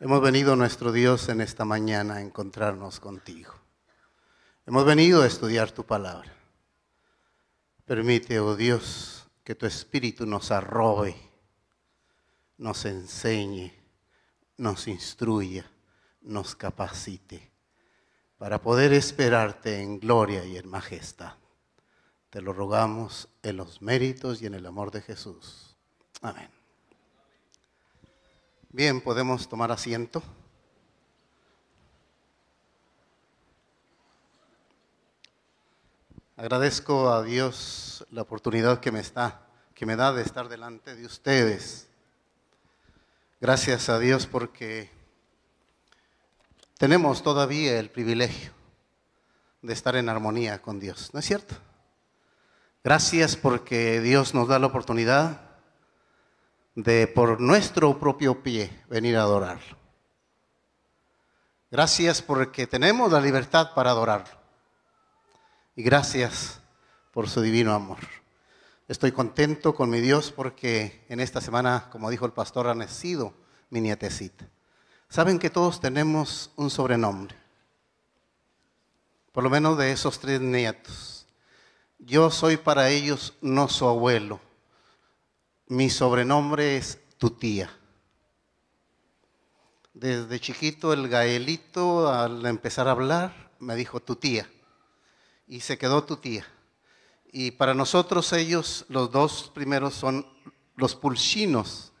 Hemos venido, nuestro Dios, en esta mañana a encontrarnos contigo. Hemos venido a estudiar tu palabra. Permite, oh Dios, que tu espíritu nos arrobe, nos enseñe, nos instruya, nos capacite para poder esperarte en gloria y en majestad. Te lo rogamos en los méritos y en el amor de Jesús. Amén. Bien, podemos tomar asiento. Agradezco a Dios la oportunidad que me, está, que me da de estar delante de ustedes. Gracias a Dios porque tenemos todavía el privilegio de estar en armonía con Dios, ¿no es cierto? Gracias porque Dios nos da la oportunidad de por nuestro propio pie venir a adorarlo. Gracias porque tenemos la libertad para adorarlo. Y gracias por su divino amor. Estoy contento con mi Dios porque en esta semana, como dijo el pastor, ha nacido mi nietecita. Saben que todos tenemos un sobrenombre, por lo menos de esos tres nietos. Yo soy para ellos no su abuelo, mi sobrenombre es tu tía. Desde chiquito el gaelito al empezar a hablar me dijo tu tía y se quedó tu tía. Y para nosotros ellos los dos primeros son los pulchinos,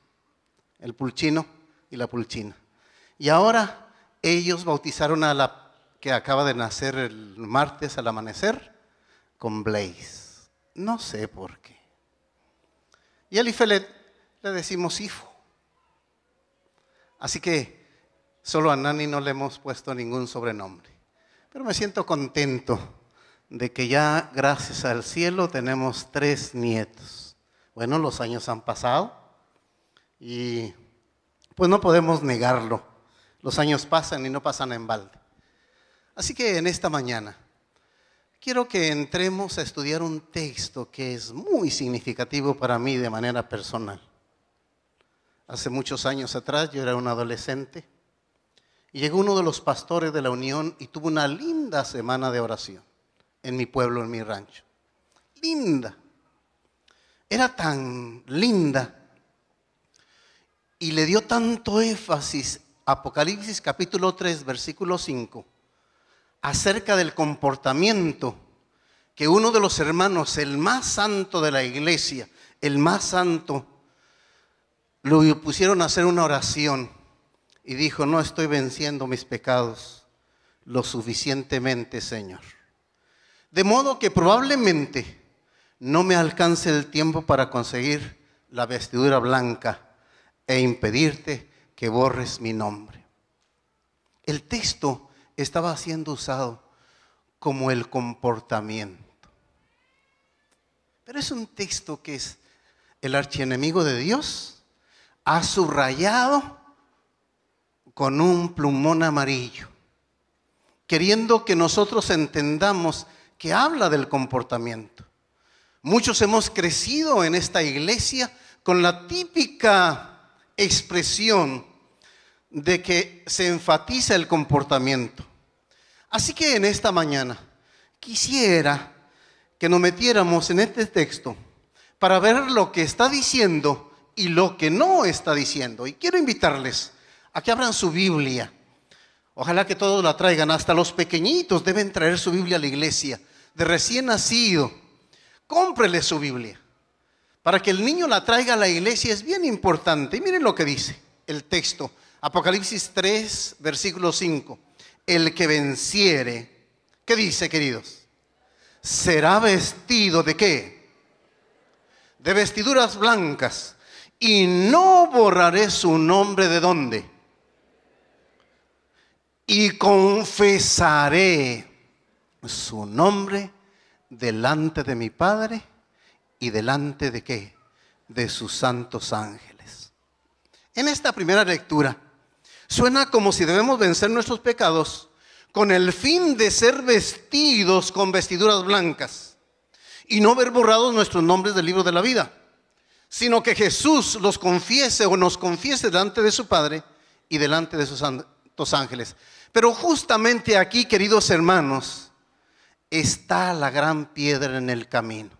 el pulchino y la pulchina. Y ahora ellos bautizaron a la que acaba de nacer el martes al amanecer con Blaze. No sé por qué. Y a Elifelet le decimos hijo. Así que solo a Nani no le hemos puesto ningún sobrenombre. Pero me siento contento de que ya, gracias al cielo, tenemos tres nietos. Bueno, los años han pasado y pues no podemos negarlo. Los años pasan y no pasan en balde. Así que en esta mañana quiero que entremos a estudiar un texto que es muy significativo para mí de manera personal. Hace muchos años atrás yo era un adolescente y llegó uno de los pastores de la Unión y tuvo una linda semana de oración en mi pueblo, en mi rancho. Linda. Era tan linda y le dio tanto énfasis Apocalipsis capítulo 3, versículo 5 acerca del comportamiento que uno de los hermanos, el más santo de la iglesia, el más santo, lo pusieron a hacer una oración y dijo, no estoy venciendo mis pecados lo suficientemente, Señor. De modo que probablemente no me alcance el tiempo para conseguir la vestidura blanca e impedirte que borres mi nombre. El texto estaba siendo usado como el comportamiento. Pero es un texto que es el archienemigo de Dios, ha subrayado con un plumón amarillo, queriendo que nosotros entendamos que habla del comportamiento. Muchos hemos crecido en esta iglesia con la típica expresión de que se enfatiza el comportamiento. Así que en esta mañana quisiera que nos metiéramos en este texto para ver lo que está diciendo y lo que no está diciendo. Y quiero invitarles a que abran su Biblia. Ojalá que todos la traigan, hasta los pequeñitos deben traer su Biblia a la iglesia, de recién nacido. Cómprele su Biblia. Para que el niño la traiga a la iglesia es bien importante. Y miren lo que dice el texto Apocalipsis 3, versículo 5. El que venciere, ¿qué dice, queridos? Será vestido de qué? De vestiduras blancas. Y no borraré su nombre de dónde. Y confesaré su nombre delante de mi Padre y delante de qué? De sus santos ángeles. En esta primera lectura Suena como si debemos vencer nuestros pecados con el fin de ser vestidos con vestiduras blancas y no ver borrados nuestros nombres del libro de la vida, sino que Jesús los confiese o nos confiese delante de su Padre y delante de sus santos ángeles. Pero justamente aquí, queridos hermanos, está la gran piedra en el camino.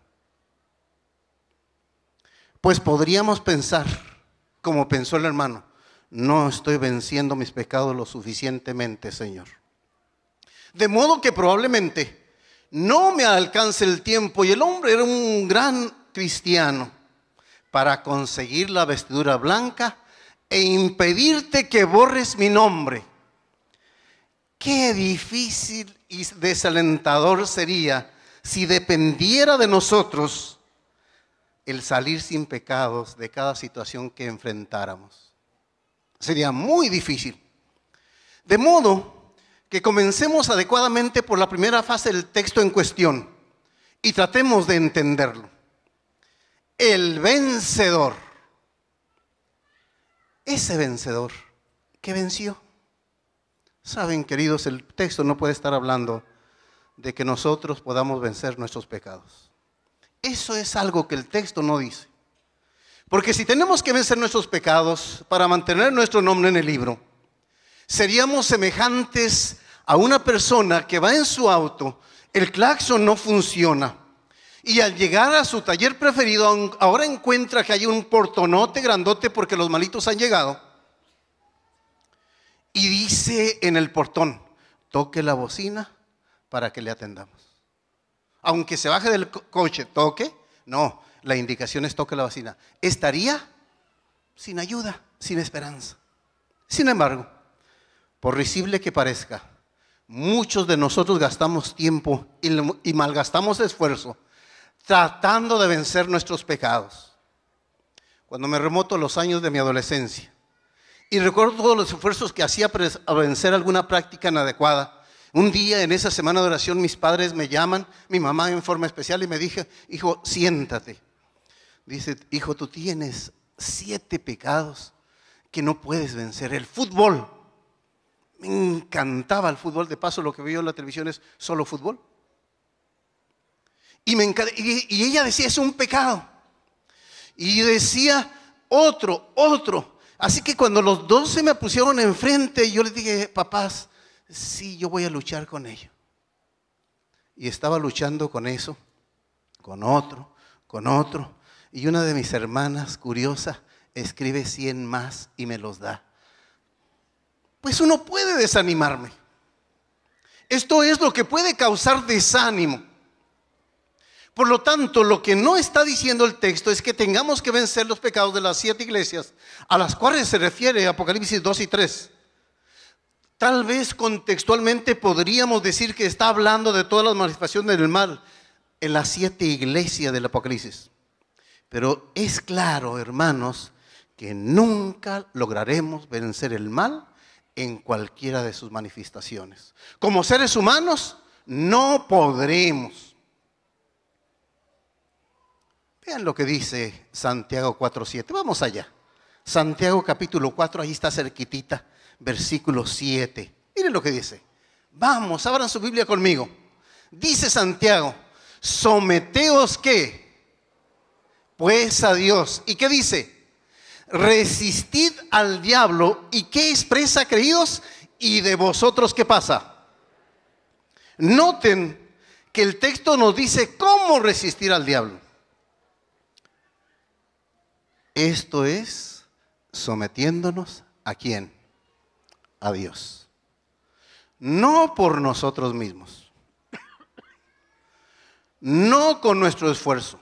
Pues podríamos pensar, como pensó el hermano, no estoy venciendo mis pecados lo suficientemente, Señor. De modo que probablemente no me alcance el tiempo. Y el hombre era un gran cristiano para conseguir la vestidura blanca e impedirte que borres mi nombre. Qué difícil y desalentador sería si dependiera de nosotros el salir sin pecados de cada situación que enfrentáramos. Sería muy difícil. De modo que comencemos adecuadamente por la primera fase del texto en cuestión y tratemos de entenderlo. El vencedor. Ese vencedor que venció. Saben, queridos, el texto no puede estar hablando de que nosotros podamos vencer nuestros pecados. Eso es algo que el texto no dice. Porque si tenemos que vencer nuestros pecados para mantener nuestro nombre en el libro, seríamos semejantes a una persona que va en su auto, el claxon no funciona. Y al llegar a su taller preferido, ahora encuentra que hay un portonote grandote porque los malitos han llegado. Y dice en el portón, toque la bocina para que le atendamos. Aunque se baje del coche, toque. No, la indicación es toque la vacina, estaría sin ayuda, sin esperanza. Sin embargo, por risible que parezca, muchos de nosotros gastamos tiempo y, y malgastamos esfuerzo tratando de vencer nuestros pecados. Cuando me remoto a los años de mi adolescencia y recuerdo todos los esfuerzos que hacía para vencer alguna práctica inadecuada, un día en esa semana de oración mis padres me llaman, mi mamá en forma especial y me dije, hijo, siéntate. Dice, hijo, tú tienes siete pecados que no puedes vencer. El fútbol. Me encantaba el fútbol. De paso, lo que veo en la televisión es solo fútbol. Y, y, ella decía, es un pecado. Y decía, otro, otro. Así que cuando los dos se me pusieron enfrente, yo le dije, papás, sí, yo voy a luchar con ello. Y estaba luchando con eso, con otro, con otro. Y una de mis hermanas, curiosa, escribe 100 más y me los da. Pues uno puede desanimarme. Esto es lo que puede causar desánimo. Por lo tanto, lo que no está diciendo el texto es que tengamos que vencer los pecados de las siete iglesias a las cuales se refiere Apocalipsis 2 y 3. Tal vez contextualmente podríamos decir que está hablando de todas las manifestaciones del mal en las siete iglesias del Apocalipsis. Pero es claro, hermanos, que nunca lograremos vencer el mal en cualquiera de sus manifestaciones. Como seres humanos, no podremos. Vean lo que dice Santiago 4.7. Vamos allá. Santiago capítulo 4, ahí está cerquitita, versículo 7. Miren lo que dice. Vamos, abran su Biblia conmigo. Dice Santiago, someteos que pues a Dios. ¿Y qué dice? Resistid al diablo y qué expresa, creídos y de vosotros qué pasa. Noten que el texto nos dice cómo resistir al diablo. Esto es sometiéndonos a quién? A Dios. No por nosotros mismos. No con nuestro esfuerzo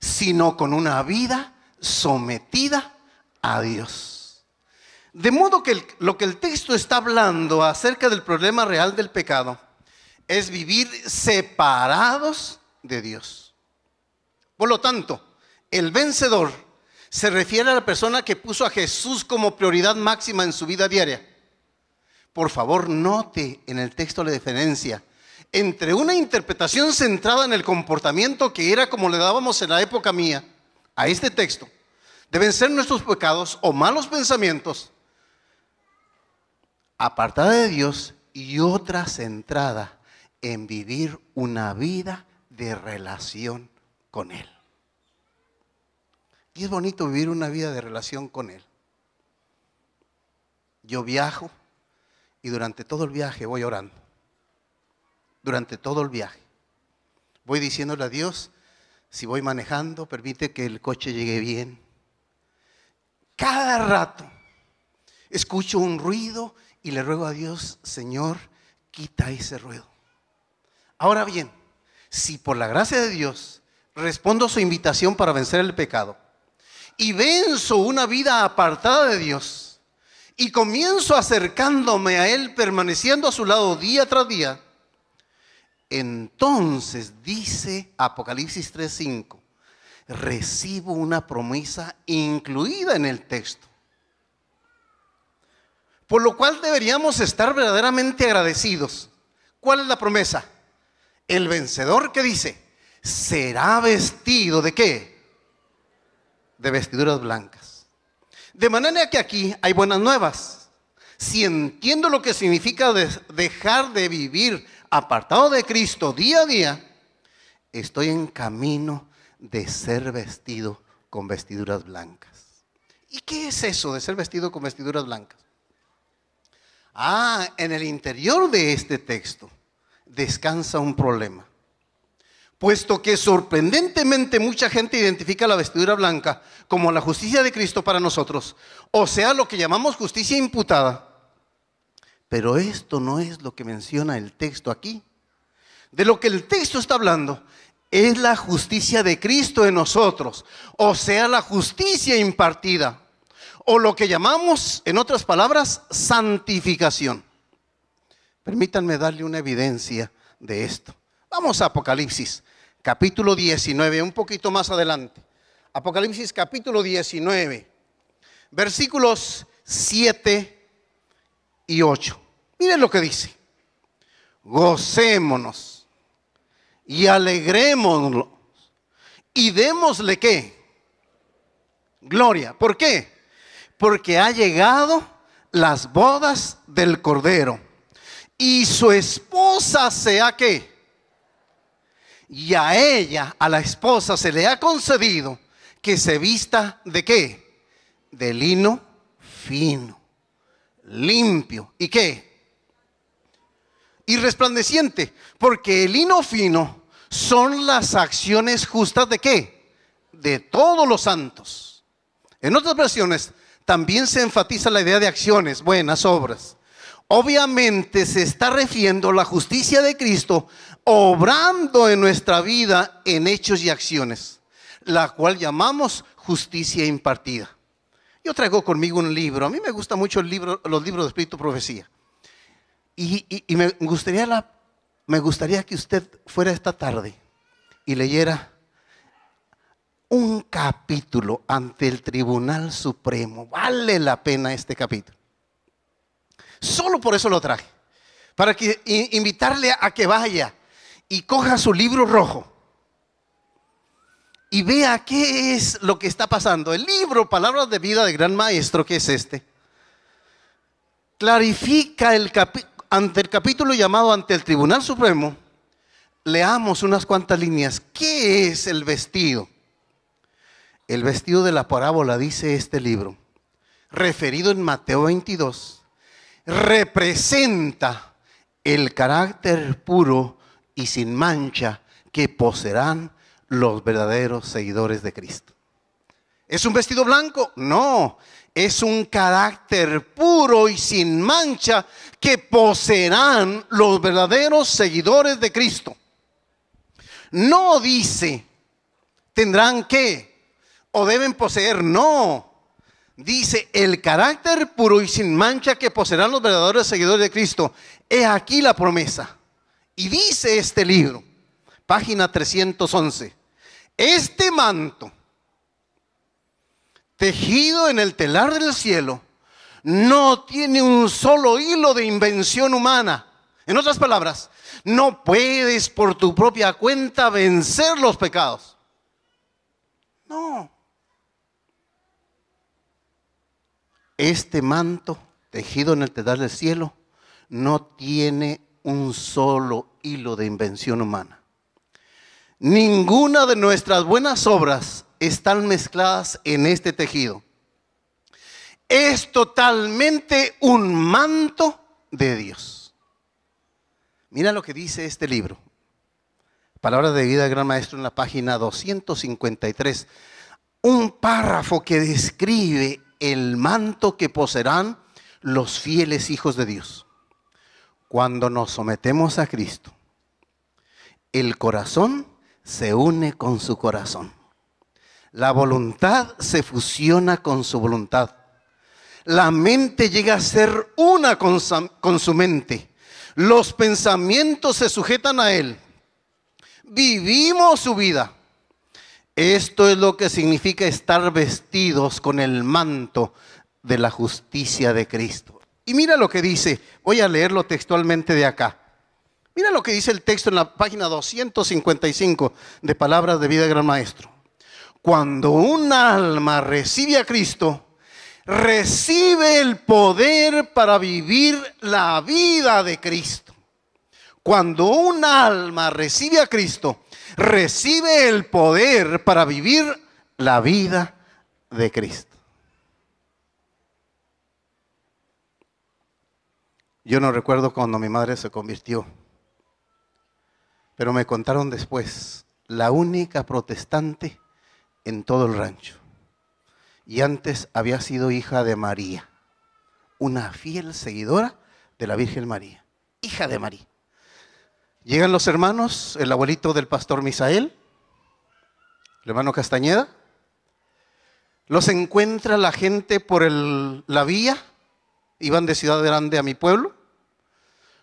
sino con una vida sometida a Dios. De modo que lo que el texto está hablando acerca del problema real del pecado es vivir separados de Dios. Por lo tanto, el vencedor se refiere a la persona que puso a Jesús como prioridad máxima en su vida diaria. Por favor, note en el texto la diferencia entre una interpretación centrada en el comportamiento que era como le dábamos en la época mía a este texto, deben ser nuestros pecados o malos pensamientos, apartada de Dios y otra centrada en vivir una vida de relación con Él. Y es bonito vivir una vida de relación con Él. Yo viajo y durante todo el viaje voy orando durante todo el viaje. Voy diciéndole a Dios, si voy manejando, permite que el coche llegue bien. Cada rato escucho un ruido y le ruego a Dios, Señor, quita ese ruido. Ahora bien, si por la gracia de Dios respondo a su invitación para vencer el pecado y venzo una vida apartada de Dios y comienzo acercándome a Él, permaneciendo a su lado día tras día, entonces dice Apocalipsis 3:5, recibo una promesa incluida en el texto. Por lo cual deberíamos estar verdaderamente agradecidos. ¿Cuál es la promesa? El vencedor que dice, será vestido de qué? De vestiduras blancas. De manera que aquí hay buenas nuevas. Si entiendo lo que significa dejar de vivir apartado de Cristo día a día, estoy en camino de ser vestido con vestiduras blancas. ¿Y qué es eso de ser vestido con vestiduras blancas? Ah, en el interior de este texto descansa un problema. Puesto que sorprendentemente mucha gente identifica la vestidura blanca como la justicia de Cristo para nosotros, o sea, lo que llamamos justicia imputada, pero esto no es lo que menciona el texto aquí. De lo que el texto está hablando es la justicia de Cristo en nosotros, o sea, la justicia impartida, o lo que llamamos, en otras palabras, santificación. Permítanme darle una evidencia de esto. Vamos a Apocalipsis, capítulo 19, un poquito más adelante. Apocalipsis capítulo 19, versículos 7 y ocho, Miren lo que dice. Gocémonos y alegrémonos y démosle qué? Gloria. ¿Por qué? Porque ha llegado las bodas del Cordero y su esposa sea qué? Y a ella, a la esposa, se le ha concedido que se vista de qué? De lino fino limpio. ¿Y qué? Y resplandeciente, porque el hino fino son las acciones justas de qué? De todos los santos. En otras versiones también se enfatiza la idea de acciones, buenas obras. Obviamente se está refiriendo la justicia de Cristo obrando en nuestra vida en hechos y acciones, la cual llamamos justicia impartida. Yo traigo conmigo un libro. A mí me gustan mucho libro, los libros de Espíritu Profecía. Y, y me, gustaría la, me gustaría que usted fuera esta tarde y leyera un capítulo ante el Tribunal Supremo. Vale la pena este capítulo. Solo por eso lo traje. Para que, invitarle a que vaya y coja su libro rojo y vea qué es lo que está pasando. El libro Palabras de Vida del Gran Maestro, que es este, clarifica el ante el capítulo llamado ante el Tribunal Supremo. Leamos unas cuantas líneas. ¿Qué es el vestido? El vestido de la parábola, dice este libro, referido en Mateo 22, representa el carácter puro y sin mancha que poseerán los verdaderos seguidores de Cristo. ¿Es un vestido blanco? No, es un carácter puro y sin mancha que poseerán los verdaderos seguidores de Cristo. No dice, tendrán que o deben poseer, no. Dice, el carácter puro y sin mancha que poseerán los verdaderos seguidores de Cristo. He aquí la promesa. Y dice este libro, página 311 este manto, tejido en el telar del cielo, no tiene un solo hilo de invención humana. En otras palabras, no puedes por tu propia cuenta vencer los pecados. No. Este manto tejido en el telar del cielo no tiene un solo hilo de invención humana. Ninguna de nuestras buenas obras están mezcladas en este tejido. Es totalmente un manto de Dios. Mira lo que dice este libro. Palabra de vida, gran maestro, en la página 253. Un párrafo que describe el manto que poseerán los fieles hijos de Dios. Cuando nos sometemos a Cristo, el corazón se une con su corazón. La voluntad se fusiona con su voluntad. La mente llega a ser una con su mente. Los pensamientos se sujetan a él. Vivimos su vida. Esto es lo que significa estar vestidos con el manto de la justicia de Cristo. Y mira lo que dice. Voy a leerlo textualmente de acá. Mira lo que dice el texto en la página 255 de Palabras de Vida del Gran Maestro. Cuando un alma recibe a Cristo, recibe el poder para vivir la vida de Cristo. Cuando un alma recibe a Cristo, recibe el poder para vivir la vida de Cristo. Yo no recuerdo cuando mi madre se convirtió. Pero me contaron después, la única protestante en todo el rancho. Y antes había sido hija de María, una fiel seguidora de la Virgen María, hija de María. Llegan los hermanos, el abuelito del pastor Misael, el hermano Castañeda, los encuentra la gente por la vía, iban de Ciudad Grande a mi pueblo,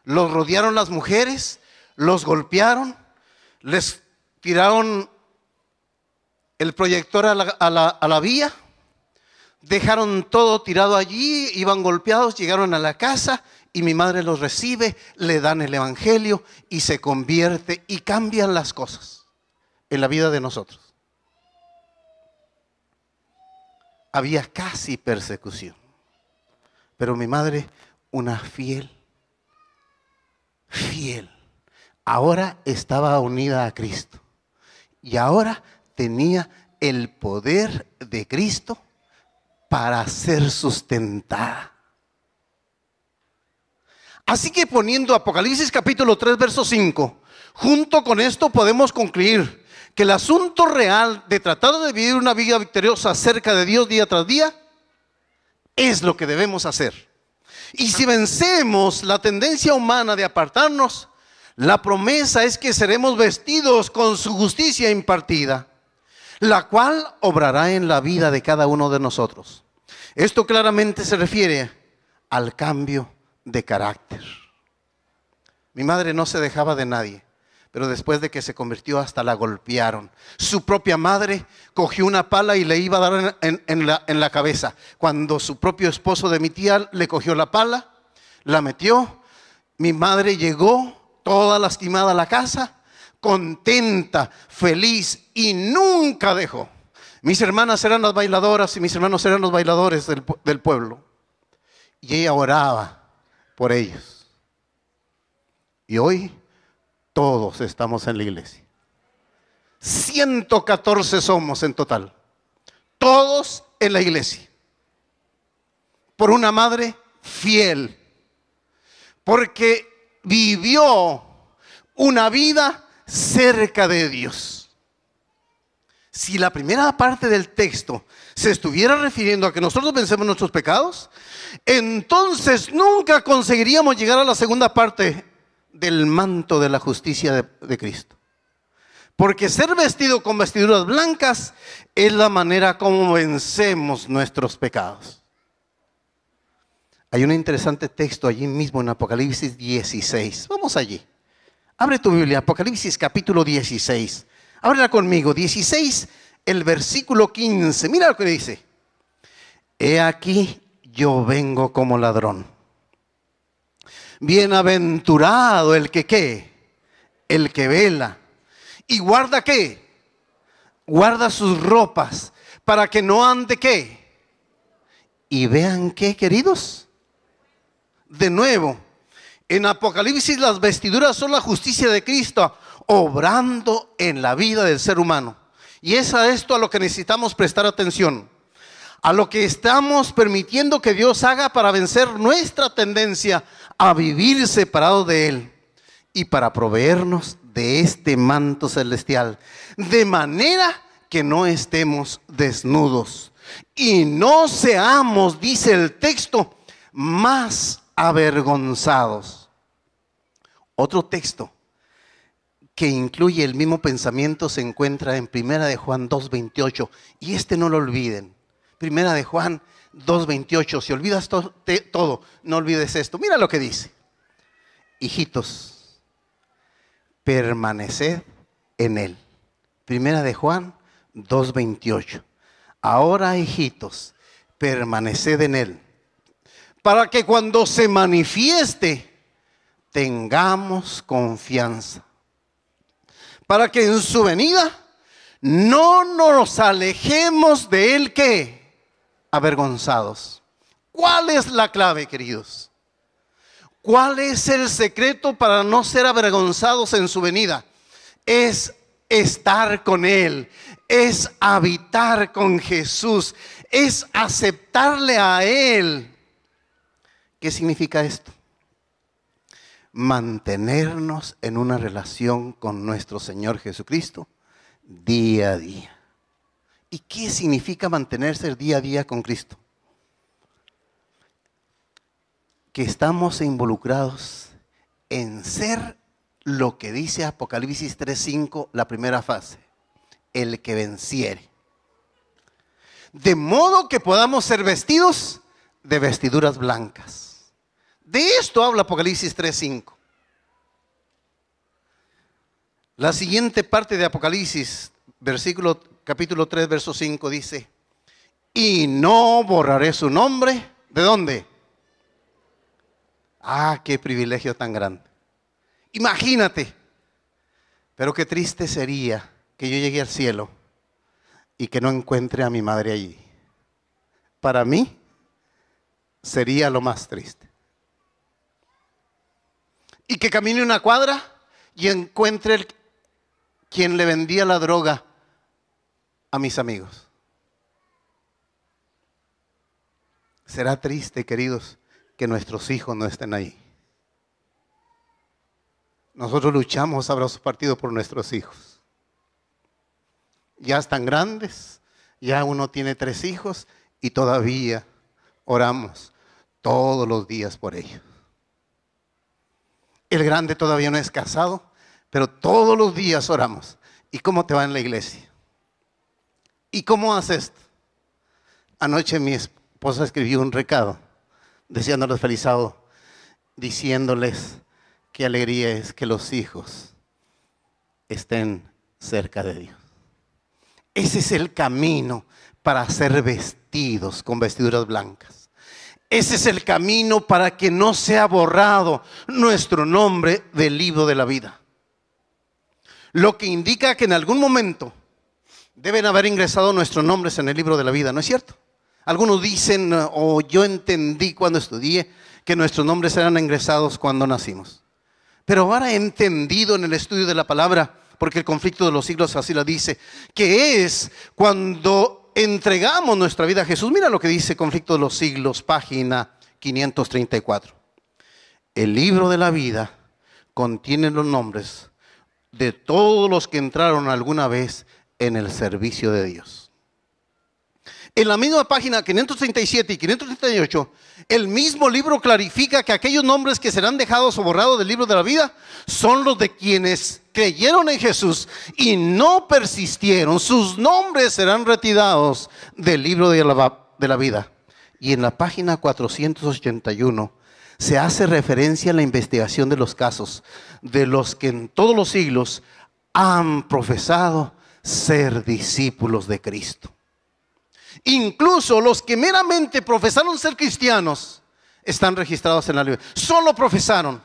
los rodearon las mujeres los golpearon, les tiraron el proyector a la, vía, dejaron todo tirado allí, iban golpeados, llegaron a la casa y mi madre los recibe, le dan el Evangelio y se convierte y cambian las cosas en la vida de nosotros. Había casi persecución, pero mi madre, una fiel, fiel ahora estaba unida a Cristo y ahora tenía el poder de Cristo para ser sustentada. Así que poniendo Apocalipsis capítulo 3, verso 5, junto con esto podemos concluir que el asunto real de tratar de vivir una vida victoriosa cerca de Dios día tras día es lo que debemos hacer. Y si vencemos la tendencia humana de apartarnos, la promesa es que seremos vestidos con su justicia impartida, la cual obrará en la vida de cada uno de nosotros. Esto claramente se refiere al cambio de carácter. Mi madre no se dejaba de nadie, pero después de que se convirtió hasta la golpearon. Su propia madre cogió una pala y le iba a dar en, la, la cabeza. Cuando su propio esposo de mi tía le cogió la pala, la metió, mi madre llegó toda lastimada la casa, contenta, feliz y nunca dejó. Mis hermanas eran las bailadoras y mis hermanos eran los bailadores del, del pueblo. Y ella oraba por ellos. Y hoy todos estamos en la iglesia. 114 somos en total. Todos en la iglesia. Por una madre fiel. Porque vivió una vida cerca de Dios. Si la primera parte del texto se estuviera refiriendo a que nosotros vencemos nuestros pecados, entonces nunca conseguiríamos llegar a la segunda parte del manto de la justicia de, Cristo. Porque ser vestido con vestiduras blancas es la manera como vencemos nuestros pecados. Hay un interesante texto allí mismo en Apocalipsis 16. Vamos allí. Abre tu Biblia, Apocalipsis capítulo 16. Ábrela conmigo, 16, el versículo 15. Mira lo que dice. He aquí yo vengo como ladrón. Bienaventurado el que qué, el que vela. ¿Y guarda qué? Guarda sus ropas para que no ande qué. Y vean qué, queridos de nuevo. En Apocalipsis las vestiduras son la justicia de Cristo, obrando en la vida del ser humano. Y es a esto a lo que necesitamos prestar atención, a lo que estamos permitiendo que Dios haga para vencer nuestra tendencia a vivir separado de Él y para proveernos de este manto celestial, de manera que no estemos desnudos. Y no seamos, dice el texto, más avergonzados. Otro texto que incluye el mismo pensamiento se encuentra en Primera de Juan 2:28 y este no lo olviden. Primera de Juan 2:28, si olvidas todo, no olvides esto. Mira lo que dice. Hijitos, permaneced en él. Primera de Juan 2:28. Ahora, hijitos, permaneced en él para que cuando se manifieste tengamos confianza. Para que en su venida no nos alejemos de él que avergonzados. ¿Cuál es la clave, queridos? ¿Cuál es el secreto para no ser avergonzados en su venida? Es estar con Él, es habitar con Jesús, es aceptarle a Él ¿Qué significa esto? Mantenernos en una relación con nuestro Señor Jesucristo día a día. ¿Y qué significa mantenerse día a día con Cristo? Que estamos involucrados en ser lo que dice Apocalipsis 3.5, la primera fase, el que venciere. De modo que podamos ser vestidos de vestiduras blancas de esto habla Apocalipsis 3.5. La siguiente parte de Apocalipsis, versículo, capítulo 3, verso 5 dice, y no borraré su nombre. ¿De dónde? Ah, qué privilegio tan grande. Imagínate. Pero qué triste sería que yo llegue al cielo y que no encuentre a mi madre allí. Para mí sería lo más triste y que camine una cuadra y encuentre quien le vendía la droga a mis amigos. Será triste, queridos, que nuestros hijos no estén ahí. Nosotros luchamos, abrazos partidos por nuestros hijos. Ya están grandes, ya uno tiene tres hijos y todavía oramos todos los días por ellos. El grande todavía no es casado, pero todos los días oramos. ¿Y cómo te va en la iglesia? ¿Y cómo haces? Anoche mi esposa escribió un recado, deseándoles felizado, diciéndoles qué alegría es que los hijos estén cerca de Dios. Ese es el camino para ser vestidos con vestiduras blancas. Ese es el camino para que no sea borrado nuestro nombre del libro de la vida. Lo que indica que en algún momento deben haber ingresado nuestros nombres en el libro de la vida, ¿no es cierto? Algunos dicen, o yo entendí cuando estudié, que nuestros nombres eran ingresados cuando nacimos. Pero ahora he entendido en el estudio de la palabra, porque el conflicto de los siglos así lo dice, que es cuando entregamos nuestra vida a Jesús, mira lo que dice Conflicto de los Siglos, página 534. El libro de la vida contiene los nombres de todos los que entraron alguna vez en el servicio de Dios. En la misma página 537 y 538, el mismo libro clarifica que aquellos nombres que serán dejados o borrados del libro de la vida son los de quienes creyeron en Jesús y no persistieron. Sus nombres serán retirados del libro de la, de la vida. Y en la página 481 se hace referencia a la investigación de los casos de los que en todos los siglos han profesado ser discípulos de Cristo. Incluso los que meramente profesaron ser cristianos están registrados en la ley. Solo profesaron.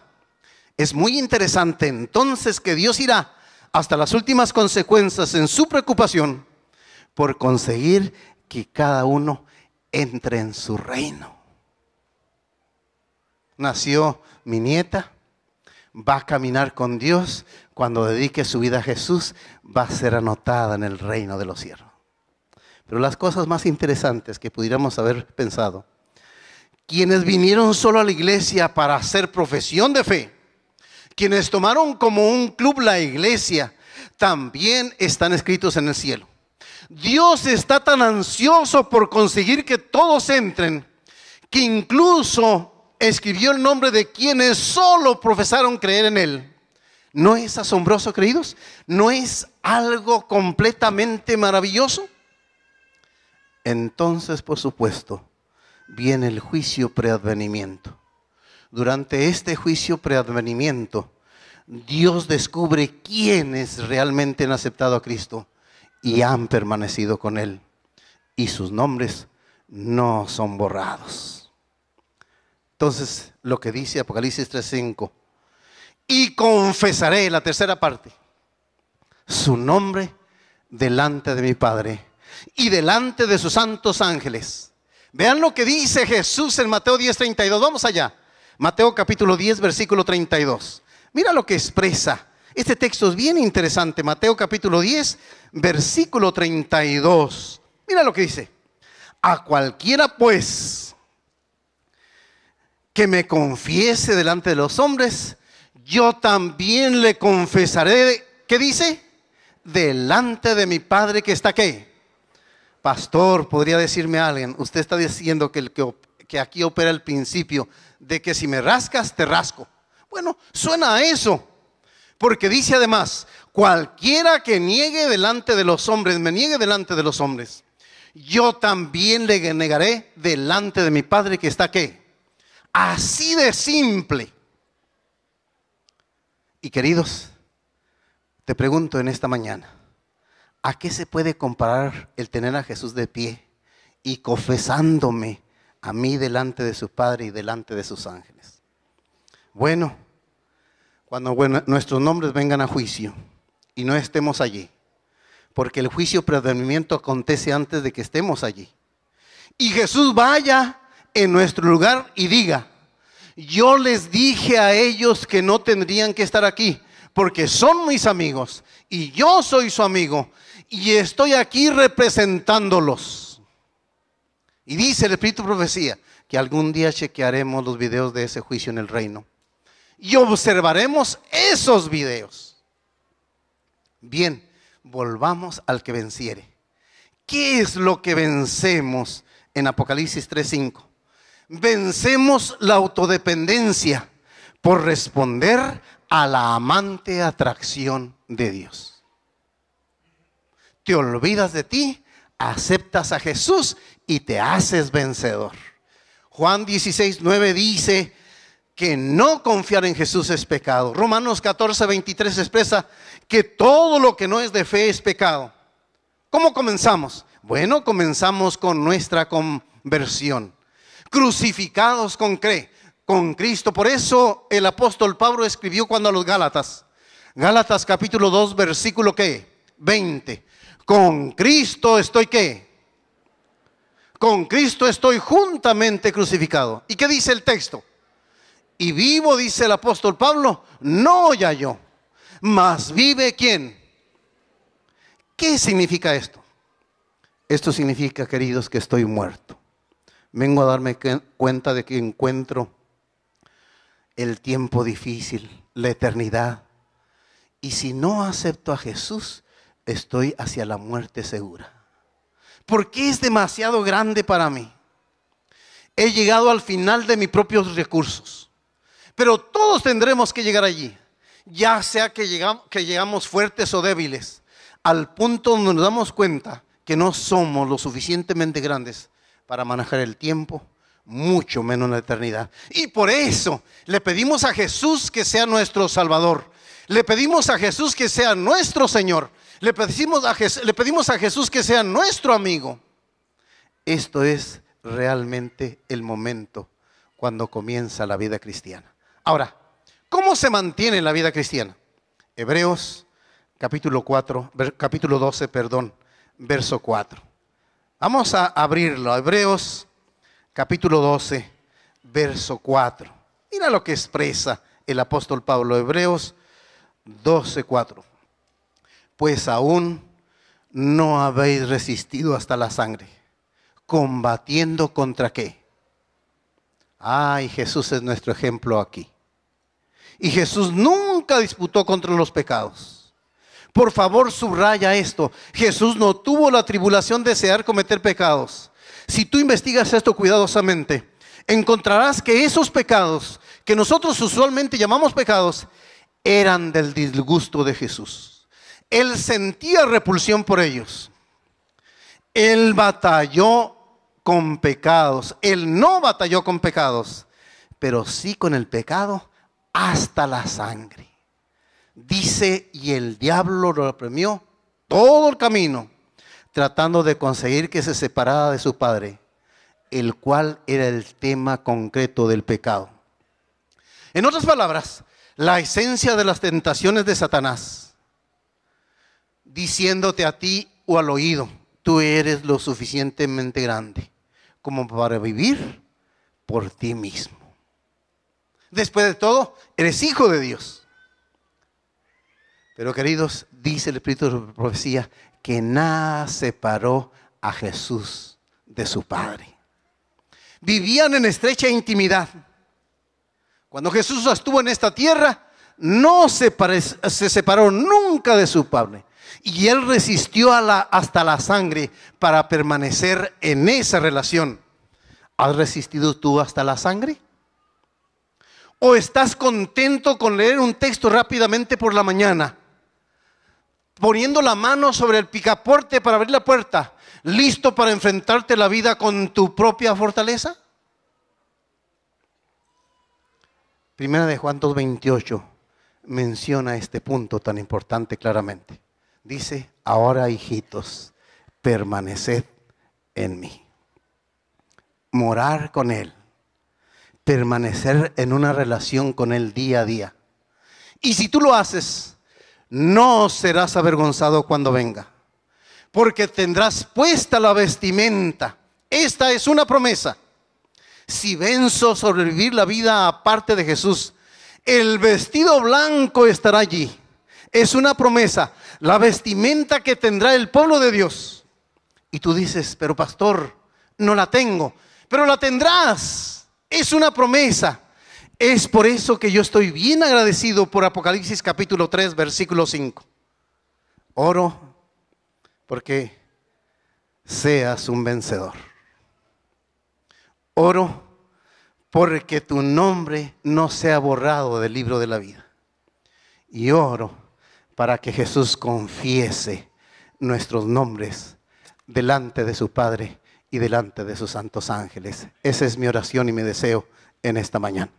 Es muy interesante entonces que Dios irá hasta las últimas consecuencias en su preocupación por conseguir que cada uno entre en su reino. Nació mi nieta, va a caminar con Dios, cuando dedique su vida a Jesús, va a ser anotada en el reino de los cielos. Pero las cosas más interesantes que pudiéramos haber pensado, quienes vinieron solo a la iglesia para hacer profesión de fe, quienes tomaron como un club la iglesia, también están escritos en el cielo. Dios está tan ansioso por conseguir que todos entren, que incluso escribió el nombre de quienes solo profesaron creer en Él. ¿No es asombroso, creídos, ¿No es algo completamente maravilloso? Entonces, por supuesto, viene el juicio preadvenimiento. Durante este juicio preadvenimiento, Dios descubre quiénes realmente han aceptado a Cristo y han permanecido con Él. Y sus nombres no son borrados. Entonces, lo que dice Apocalipsis 3:5, y confesaré la tercera parte, su nombre delante de mi Padre y delante de sus santos ángeles. Vean lo que dice Jesús en Mateo 10, 32. Vamos allá. Mateo capítulo 10, versículo 32. Mira lo que expresa. Este texto es bien interesante. Mateo capítulo 10, versículo 32. Mira lo que dice. A cualquiera pues que me confiese delante de los hombres, yo también le confesaré. ¿Qué dice? Delante de mi Padre que está aquí Pastor, podría decirme alguien, usted está diciendo que, el que, aquí opera el principio de que si me rascas, te rasco. Bueno, suena a eso. Porque dice además, cualquiera que niegue delante de los hombres, me niegue delante de los hombres, yo también le negaré delante de mi Padre que está aquí. Así de simple. Y queridos, te pregunto en esta mañana, ¿A qué se puede comparar el tener a Jesús de pie y confesándome a mí delante de su Padre y delante de sus ángeles? Bueno, cuando nuestros nombres vengan a juicio y no estemos allí, porque el juicio predominamiento acontece antes de que estemos allí. Y Jesús vaya en nuestro lugar y diga, yo les dije a ellos que no tendrían que estar aquí, porque son mis amigos y yo soy su amigo y estoy aquí representándolos. Y dice el Espíritu Profecía que algún día chequearemos los videos de ese juicio en el reino y observaremos esos videos. Bien, volvamos al que venciere. ¿Qué es lo que vencemos en Apocalipsis 3:5? Vencemos la autodependencia por responder a la amante atracción de Dios te olvidas de ti, aceptas a Jesús y te haces vencedor. Juan 16, 9 dice que no confiar en Jesús es pecado. Romanos 14, 23 expresa que todo lo que no es de fe es pecado. ¿Cómo comenzamos? Bueno, comenzamos con nuestra conversión. Crucificados con, cre, con Cristo. Por eso el apóstol Pablo escribió cuando a los Gálatas, Gálatas capítulo 2, versículo que 20. Con Cristo estoy qué? Con Cristo estoy juntamente crucificado. ¿Y qué dice el texto? Y vivo, dice el apóstol Pablo, no ya yo, mas vive quién. ¿Qué significa esto? Esto significa, queridos, que estoy muerto. Vengo a darme cuenta de que encuentro el tiempo difícil, la eternidad. Y si no acepto a Jesús, estoy hacia la muerte segura. Porque es demasiado grande para mí? He llegado al final de mis propios recursos. Pero todos tendremos que llegar allí, ya sea que llegamos, que llegamos fuertes o débiles, al punto donde nos damos cuenta que no somos lo suficientemente grandes para manejar el tiempo, mucho menos la eternidad. Y por eso le pedimos a Jesús que sea nuestro Salvador. Le pedimos a Jesús que sea nuestro Señor. Le pedimos, a Jesús, le pedimos a Jesús que sea nuestro amigo. Esto es realmente el momento cuando comienza la vida cristiana. Ahora, ¿cómo se mantiene la vida cristiana? Hebreos capítulo 4, capítulo 12, perdón, verso 4. Vamos a abrirlo, Hebreos capítulo 12, verso 4. Mira lo que expresa el apóstol Pablo, Hebreos 12, 4 pues aún no habéis resistido hasta la sangre. ¿Combatiendo contra qué? Ay, Jesús es nuestro ejemplo aquí. Y Jesús nunca disputó contra los pecados. Por favor, subraya esto. Jesús no tuvo la tribulación de desear cometer pecados. Si tú investigas esto cuidadosamente, encontrarás que esos pecados que nosotros usualmente llamamos pecados eran del disgusto de Jesús. Él sentía repulsión por ellos. Él batalló con pecados. Él no batalló con pecados, pero sí con el pecado hasta la sangre. Dice, y el diablo lo apremió todo el camino, tratando de conseguir que se separara de su padre, el cual era el tema concreto del pecado. En otras palabras, la esencia de las tentaciones de Satanás diciéndote a ti o al oído, tú eres lo suficientemente grande como para vivir por ti mismo. Después de todo, eres hijo de Dios. Pero queridos, dice el Espíritu de la profecía que nada separó a Jesús de su Padre. Vivían en estrecha intimidad. Cuando Jesús estuvo en esta tierra, no se, se separó nunca de su Padre. Y él resistió hasta la sangre para permanecer en esa relación. ¿Has resistido tú hasta la sangre? ¿O estás contento con leer un texto rápidamente por la mañana? Poniendo la mano sobre el picaporte para abrir la puerta, listo para enfrentarte la vida con tu propia fortaleza? Primera de Juan 2.28 menciona este punto tan importante claramente. Dice, ahora hijitos, permaneced en mí. Morar con Él. Permanecer en una relación con Él día a día. Y si tú lo haces, no serás avergonzado cuando venga. Porque tendrás puesta la vestimenta. Esta es una promesa. Si venzo sobrevivir la vida aparte de Jesús, el vestido blanco estará allí es una promesa, la vestimenta que tendrá el pueblo de Dios. Y tú dices, pero pastor, no la tengo, pero la tendrás. Es una promesa. Es por eso que yo estoy bien agradecido por Apocalipsis capítulo 3, versículo 5. Oro porque seas un vencedor. Oro porque tu nombre no sea borrado del libro de la vida. Y oro para que Jesús confiese nuestros nombres delante de su Padre y delante de sus santos ángeles. Esa es mi oración y mi deseo en esta mañana.